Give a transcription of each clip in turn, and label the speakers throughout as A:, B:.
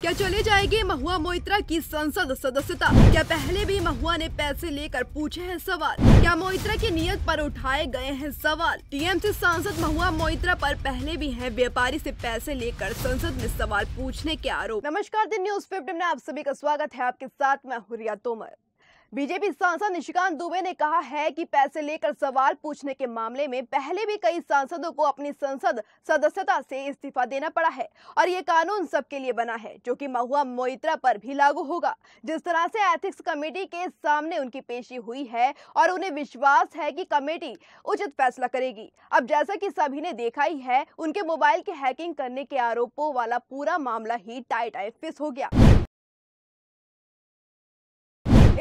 A: क्या चले जाएगी महुआ मोइत्रा की संसद सदस्यता क्या पहले भी महुआ ने पैसे लेकर पूछे हैं सवाल क्या मोइत्रा की नियत पर उठाए गए हैं सवाल टीएमसी सांसद महुआ मोइत्रा पर पहले भी हैं व्यापारी से पैसे लेकर संसद में सवाल पूछने के आरोप नमस्कार दिन न्यूज फिफ्टी में आप सभी का स्वागत है आपके साथ मैं हुरिया तोमर बीजेपी सांसद निशिकांत दुबे ने कहा है कि पैसे लेकर सवाल पूछने के मामले में पहले भी कई सांसदों को अपनी संसद सदस्यता से इस्तीफा देना पड़ा है और ये कानून सबके लिए बना है जो कि महुआ मोइत्रा पर भी लागू होगा जिस तरह से एथिक्स कमेटी के सामने उनकी पेशी हुई है और उन्हें विश्वास है की कमेटी उचित फैसला करेगी अब जैसा की सभी ने देखा ही है उनके मोबाइल की हैकिंग करने के आरोपों वाला पूरा मामला ही टाई आई फिस हो गया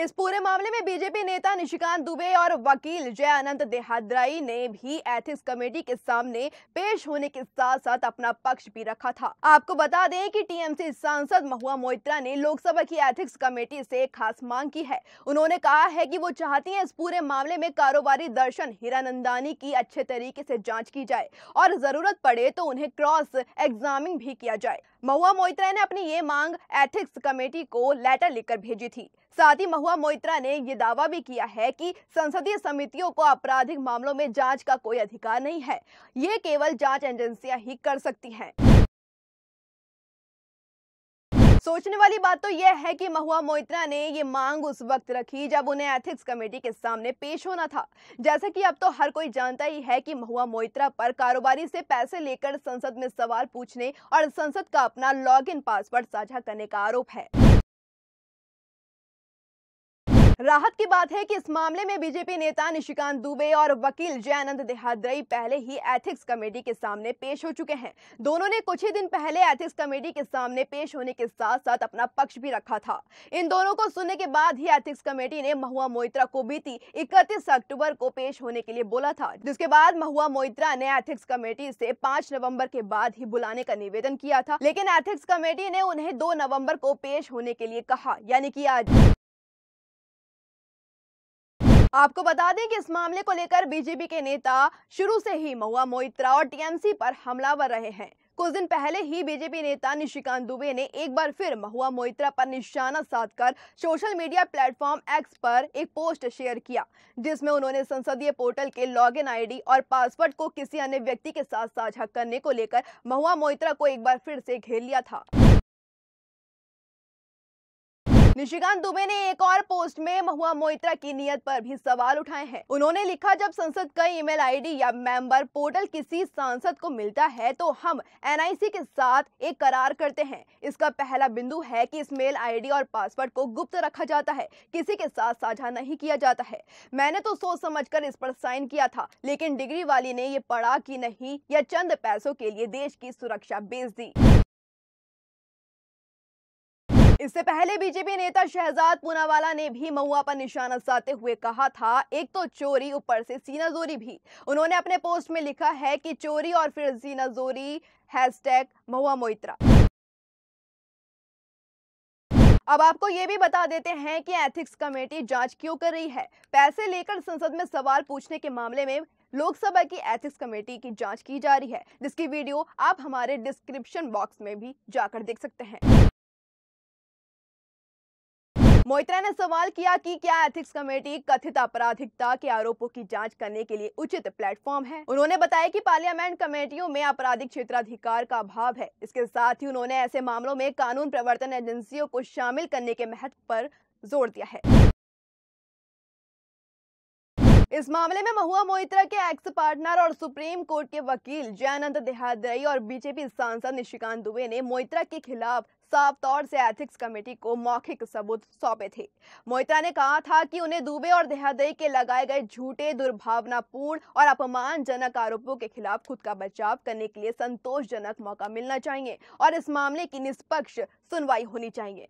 A: इस पूरे मामले में बीजेपी नेता निशिकांत दुबे और वकील जय अनंत देहाद्राई ने भी एथिक्स कमेटी के सामने पेश होने के साथ साथ अपना पक्ष भी रखा था आपको बता दें कि टीएमसी सांसद महुआ मोइत्रा ने लोकसभा की एथिक्स कमेटी से खास मांग की है उन्होंने कहा है कि वो चाहती है इस पूरे मामले में कारोबारी दर्शन हीरानंदानी की अच्छे तरीके ऐसी जाँच की जाए और जरूरत पड़े तो उन्हें क्रॉस एग्जामिंग भी किया जाए महुआ मोइत्रा ने अपनी ये मांग एथिक्स कमेटी को लेटर लिखकर भेजी थी साथ ही महुआ मोइत्रा ने ये दावा भी किया है कि संसदीय समितियों को आपराधिक मामलों में जांच का कोई अधिकार नहीं है ये केवल जांच एजेंसियां ही कर सकती हैं सोचने वाली बात तो यह है कि महुआ मोइत्रा ने ये मांग उस वक्त रखी जब उन्हें एथिक्स कमेटी के सामने पेश होना था जैसा कि अब तो हर कोई जानता ही है कि महुआ मोइत्रा पर कारोबारी से पैसे लेकर संसद में सवाल पूछने और संसद का अपना लॉग इन पासवर्ड साझा करने का आरोप है राहत की बात है कि इस मामले में बीजेपी नेता निशिकांत दुबे और वकील जयानंद देहाद्रई पहले ही एथिक्स कमेटी के सामने पेश हो चुके हैं दोनों ने कुछ ही दिन पहले एथिक्स कमेटी के सामने पेश होने के साथ साथ अपना पक्ष भी रखा था इन दोनों को सुनने के बाद ही एथिक्स कमेटी ने महुआ मोइत्रा को बीती इकतीस अक्टूबर को पेश होने के लिए बोला था जिसके बाद महुआ मोइत्रा ने एथिक्स कमेटी से पांच नवम्बर के बाद ही बुलाने का निवेदन किया था लेकिन एथिक्स कमेटी ने उन्हें दो नवम्बर को पेश होने के लिए कहा यानी की आज आपको बता दें कि इस मामले को लेकर बीजेपी के नेता शुरू से ही महुआ मोइत्रा और टीएमसी पर हमलावर रहे हैं कुछ दिन पहले ही बीजेपी नेता निशिकांत दुबे ने एक बार फिर महुआ मोइत्रा पर निशाना साधकर सोशल मीडिया प्लेटफॉर्म एक्स पर एक पोस्ट शेयर किया जिसमें उन्होंने संसदीय पोर्टल के लॉगिन आईडी और पासवर्ड को किसी अन्य व्यक्ति के साथ साझा करने को लेकर महुआ मोइत्रा को एक बार फिर से घेर लिया था निशिकांत दुबे ने एक और पोस्ट में महुआ मोइत्रा की नियत पर भी सवाल उठाए हैं उन्होंने लिखा जब संसद का ईमेल आईडी या मेंबर पोर्टल किसी सांसद को मिलता है तो हम एनआईसी के साथ एक करार करते हैं इसका पहला बिंदु है कि इस मेल आईडी और पासवर्ड को गुप्त रखा जाता है किसी के साथ साझा नहीं किया जाता है मैंने तो सोच समझ कर इस पर साइन किया था लेकिन डिग्री वाली ने ये पढ़ा की नहीं या चंद पैसों के लिए देश की सुरक्षा बेच दी इससे पहले बीजेपी नेता शहजाद पूनावाला ने भी महुआ पर निशाना साधते हुए कहा था एक तो चोरी ऊपर से सीनाजोरी भी उन्होंने अपने पोस्ट में लिखा है कि चोरी और फिर सीनाजोरी हैशटैग महुआ मोइत्रा अब आपको ये भी बता देते हैं कि एथिक्स कमेटी जांच क्यों कर रही है पैसे लेकर संसद में सवाल पूछने के मामले में लोकसभा की एथिक्स कमेटी की जांच की जा रही है जिसकी वीडियो आप हमारे डिस्क्रिप्शन बॉक्स में भी जाकर देख सकते हैं मोइत्रा ने सवाल किया कि क्या एथिक्स कमेटी कथित आपराधिकता के आरोपों की जांच करने के लिए उचित प्लेटफॉर्म है उन्होंने बताया कि पार्लियामेंट कमेटियों में आपराधिक क्षेत्राधिकार का अभाव है इसके साथ ही उन्होंने ऐसे मामलों में कानून प्रवर्तन एजेंसियों को शामिल करने के महत्व पर जोर दिया है इस मामले में महुआ मोहित्रा के एक्स पार्टनर और सुप्रीम कोर्ट के वकील जयानंद देहाद्रई और बीजेपी सांसद निशिकांत दुबे ने मोहित्रा के खिलाफ साफ तौर से एथिक्स कमेटी को मौखिक सबूत सौंपे थे मोहित्रा ने कहा था कि उन्हें दुबे और देहादई के लगाए गए झूठे दुर्भावनापूर्ण और अपमानजनक आरोपों के खिलाफ खुद का बचाव करने के लिए संतोषजनक मौका मिलना चाहिए और इस मामले की निष्पक्ष सुनवाई होनी चाहिए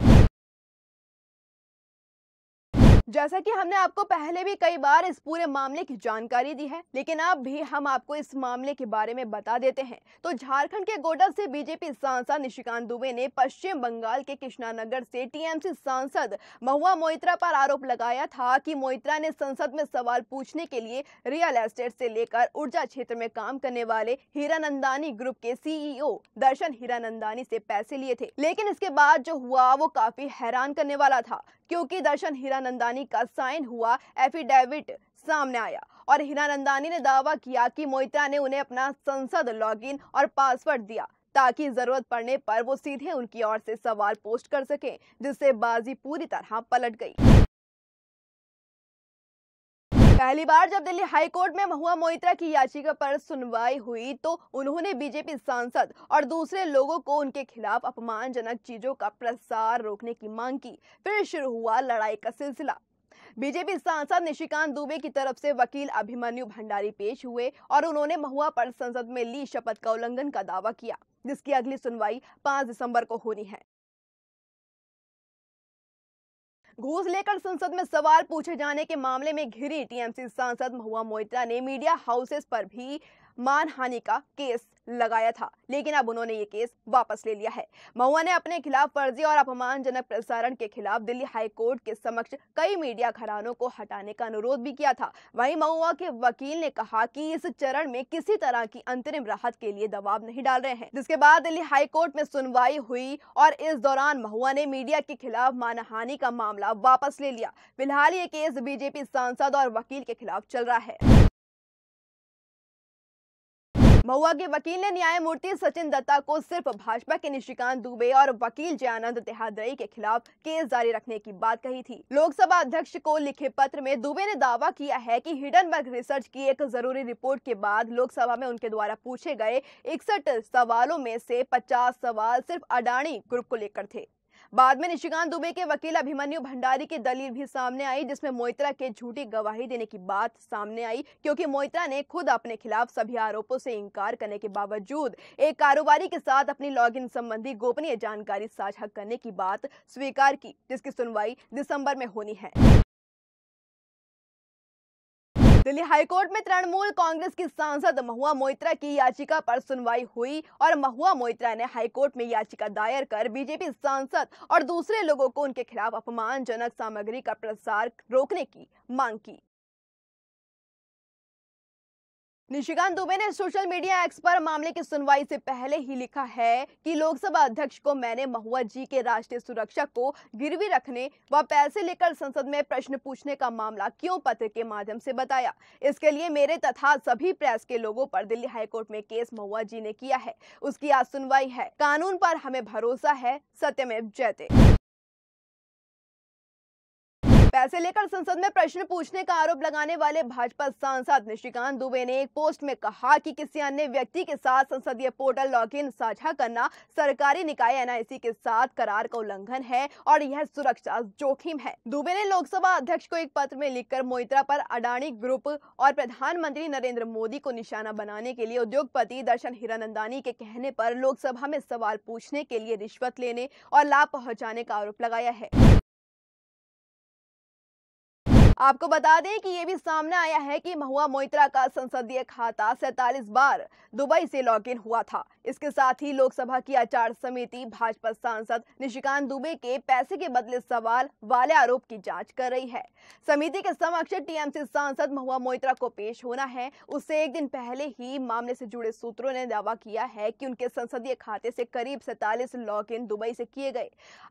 A: जैसा कि हमने आपको पहले भी कई बार इस पूरे मामले की जानकारी दी है लेकिन अब भी हम आपको इस मामले के बारे में बता देते हैं तो झारखंड के गोडा से बीजेपी सांसद निशिकांत दुबे ने पश्चिम बंगाल के कृष्णानगर से टीएमसी सांसद महुआ मोइत्रा पर आरोप लगाया था कि मोइत्रा ने संसद में सवाल पूछने के लिए रियल एस्टेट से लेकर ऊर्जा क्षेत्र में काम करने वाले हीरानंदानी ग्रुप के सीईओ दर्शन हीरानंदानी से पैसे लिए थे लेकिन इसके बाद जो हुआ वो काफी हैरान करने वाला था क्योंकि दर्शन हीरानंदानी का साइन हुआ एफिडेविट सामने आया और हीरानंदानी ने दावा किया कि मोइत्रा ने उन्हें अपना संसद लॉगिन और पासवर्ड दिया ताकि जरूरत पड़ने पर वो सीधे उनकी ओर से सवाल पोस्ट कर सके जिससे बाजी पूरी तरह पलट गई पहली बार जब दिल्ली हाईकोर्ट में महुआ मोइत्रा की याचिका पर सुनवाई हुई तो उन्होंने बीजेपी सांसद और दूसरे लोगों को उनके खिलाफ अपमानजनक चीजों का प्रसार रोकने की मांग की फिर शुरू हुआ लड़ाई का सिलसिला बीजेपी सांसद निशिकांत दुबे की तरफ से वकील अभिमन्यु भंडारी पेश हुए और उन्होंने महुआ पर संसद में ली शपथ का उल्लंघन का दावा किया जिसकी अगली सुनवाई पांच दिसंबर को होनी है घूस लेकर संसद में सवाल पूछे जाने के मामले में घिरी टीएमसी सांसद महुआ मोइत्रा ने मीडिया हाउसेस पर भी मानहानि का केस लगाया था लेकिन अब उन्होंने ये केस वापस ले लिया है महुआ ने अपने खिलाफ फर्जी और अपमानजनक प्रसारण के खिलाफ दिल्ली हाई कोर्ट के समक्ष कई मीडिया घरानों को हटाने का अनुरोध भी किया था वहीं महुआ के वकील ने कहा कि इस चरण में किसी तरह की अंतरिम राहत के लिए दबाव नहीं डाल रहे हैं जिसके बाद दिल्ली हाई कोर्ट में सुनवाई हुई और इस दौरान महुआ ने मीडिया के खिलाफ मानहानि का मामला वापस ले लिया फिलहाल ये केस बीजेपी सांसद और वकील के खिलाफ चल रहा है महुआ के वकील ने न्यायमूर्ति सचिन दत्ता को सिर्फ भाजपा के निशिकांत दुबे और वकील जयानंद देहादई के खिलाफ केस जारी रखने की बात कही थी लोकसभा अध्यक्ष को लिखे पत्र में दुबे ने दावा किया है कि हिडनबर्ग रिसर्च की एक जरूरी रिपोर्ट के बाद लोकसभा में उनके द्वारा पूछे गए इकसठ सवालों में से पचास सवाल सिर्फ अडानी ग्रुप को लेकर थे बाद में निशिकांत दुबे के वकील अभिमन्यु भंडारी की दलील भी सामने आई जिसमें मोइत्रा के झूठी गवाही देने की बात सामने आई क्योंकि मोइत्रा ने खुद अपने खिलाफ सभी आरोपों से इंकार करने के बावजूद एक कारोबारी के साथ अपनी लॉगिन संबंधी गोपनीय जानकारी साझा करने की बात स्वीकार की जिसकी सुनवाई दिसंबर में होनी है दिल्ली हाईकोर्ट में तृणमूल कांग्रेस की सांसद महुआ मोइत्रा की याचिका पर सुनवाई हुई और महुआ मोइत्रा ने हाईकोर्ट में याचिका दायर कर बीजेपी सांसद और दूसरे लोगों को उनके खिलाफ अपमानजनक सामग्री का प्रसार रोकने की मांग की निशिकांत दुबे ने सोशल मीडिया एक्स पर मामले की सुनवाई से पहले ही लिखा है कि लोकसभा अध्यक्ष को मैंने महुआ जी के राष्ट्रीय सुरक्षा को गिरवी रखने व पैसे लेकर संसद में प्रश्न पूछने का मामला क्यों पत्र के माध्यम से बताया इसके लिए मेरे तथा सभी प्रेस के लोगों पर दिल्ली हाईकोर्ट में केस महुआ जी ने किया है उसकी आज सुनवाई है कानून पर हमें भरोसा है सत्यमेव जयते पैसे लेकर संसद में प्रश्न पूछने का आरोप लगाने वाले भाजपा सांसद निशिकांत दुबे ने एक पोस्ट में कहा कि किसी अन्य व्यक्ति के साथ संसदीय पोर्टल लॉगिन साझा करना सरकारी निकाय एनआईसी के साथ करार का उल्लंघन है और यह सुरक्षा जोखिम है दुबे ने लोकसभा अध्यक्ष को एक पत्र में लिखकर मोइत्रा पर अडानी ग्रुप और प्रधानमंत्री नरेंद्र मोदी को निशाना बनाने के लिए उद्योगपति दर्शन हिरानंदानी के कहने पर लोकसभा में सवाल पूछने के लिए रिश्वत लेने और लाभ पहुंचाने का आरोप लगाया है आपको बता दें कि ये भी सामने आया है कि महुआ मोइत्रा का संसदीय खाता सैतालीस बार दुबई से लॉग इन हुआ था इसके साथ ही लोकसभा की आचार समिति भाजपा सांसद निशिकांत दुबे के पैसे के बदले सवाल वाले आरोप की जांच कर रही है समिति के समक्ष टीएमसी सांसद महुआ मोइत्रा को पेश होना है उससे एक दिन पहले ही मामले से जुड़े सूत्रों ने दावा किया है कि उनके संसदीय खाते से करीब सैतालीस लॉग इन दुबई से किए गए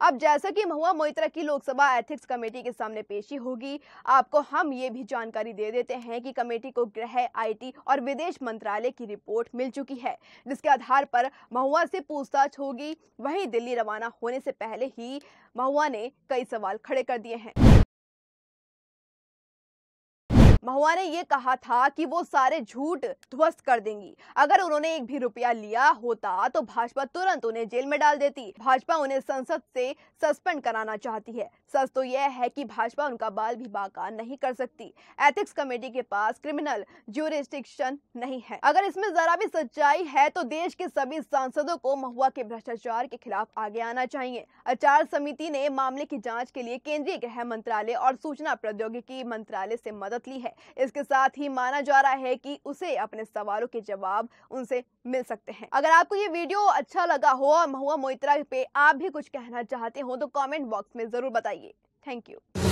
A: अब जैसा की महुआ मोइत्रा की लोकसभा एथिक्स कमेटी के सामने पेशी होगी आपको हम ये भी जानकारी दे देते हैं कि कमेटी को गृह आईटी और विदेश मंत्रालय की रिपोर्ट मिल चुकी है जिसके आधार पर महुआ से पूछताछ होगी वहीं दिल्ली रवाना होने से पहले ही महुआ ने कई सवाल खड़े कर दिए हैं महुआ ने ये कहा था कि वो सारे झूठ ध्वस्त कर देंगी अगर उन्होंने एक भी रुपया लिया होता तो भाजपा तुरंत उन्हें जेल में डाल देती भाजपा उन्हें संसद से सस्पेंड कराना चाहती है सच तो यह है कि भाजपा उनका बाल भी बाका नहीं कर सकती एथिक्स कमेटी के पास क्रिमिनल ज्यूरिस्टिक्शन नहीं है अगर इसमें जरा भी सच्चाई है तो देश के सभी सांसदों को महुआ के भ्रष्टाचार के खिलाफ आगे आना चाहिए आचार समिति ने मामले की जाँच के लिए केंद्रीय गृह मंत्रालय और सूचना प्रौद्योगिकी मंत्रालय से मदद ली है इसके साथ ही माना जा रहा है कि उसे अपने सवालों के जवाब उनसे मिल सकते हैं अगर आपको ये वीडियो अच्छा लगा हो और महुआ मोइत्रा पे आप भी कुछ कहना चाहते हो तो कॉमेंट बॉक्स में जरूर बताइए थैंक यू